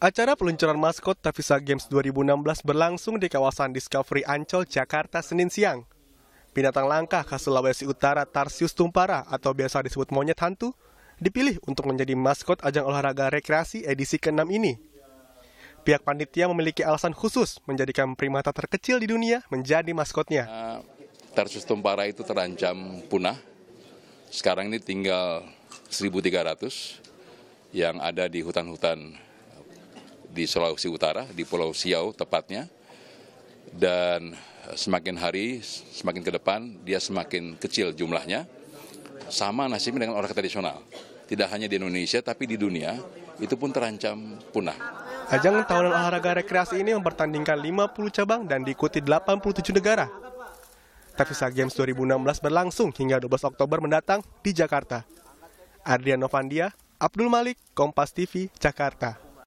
Acara peluncuran maskot Tavisa Games 2016 berlangsung di kawasan Discovery Ancol, Jakarta, Senin siang. Binatang langka khas Sulawesi Utara Tarsius tumpara atau biasa disebut monyet hantu dipilih untuk menjadi maskot ajang olahraga rekreasi edisi ke-6 ini. Pihak panitia memiliki alasan khusus menjadikan primata terkecil di dunia menjadi maskotnya. Ah, Tarsius tumpara itu terancam punah. Sekarang ini tinggal 1300 yang ada di hutan-hutan eh, di Sulawesi Utara, di Pulau Siau tepatnya. Dan eh, semakin hari, semakin ke depan, dia semakin kecil jumlahnya. Sama nasibnya dengan orang tradisional. Tidak hanya di Indonesia, tapi di dunia, itu pun terancam punah. Ajang tahunan olahraga rekreasi ini mempertandingkan 50 cabang dan diikuti 87 negara. Tavisa Games 2016 berlangsung hingga 12 Oktober mendatang di Jakarta. Ardian Novandia. Abdul Malik, Kompas TV, Jakarta.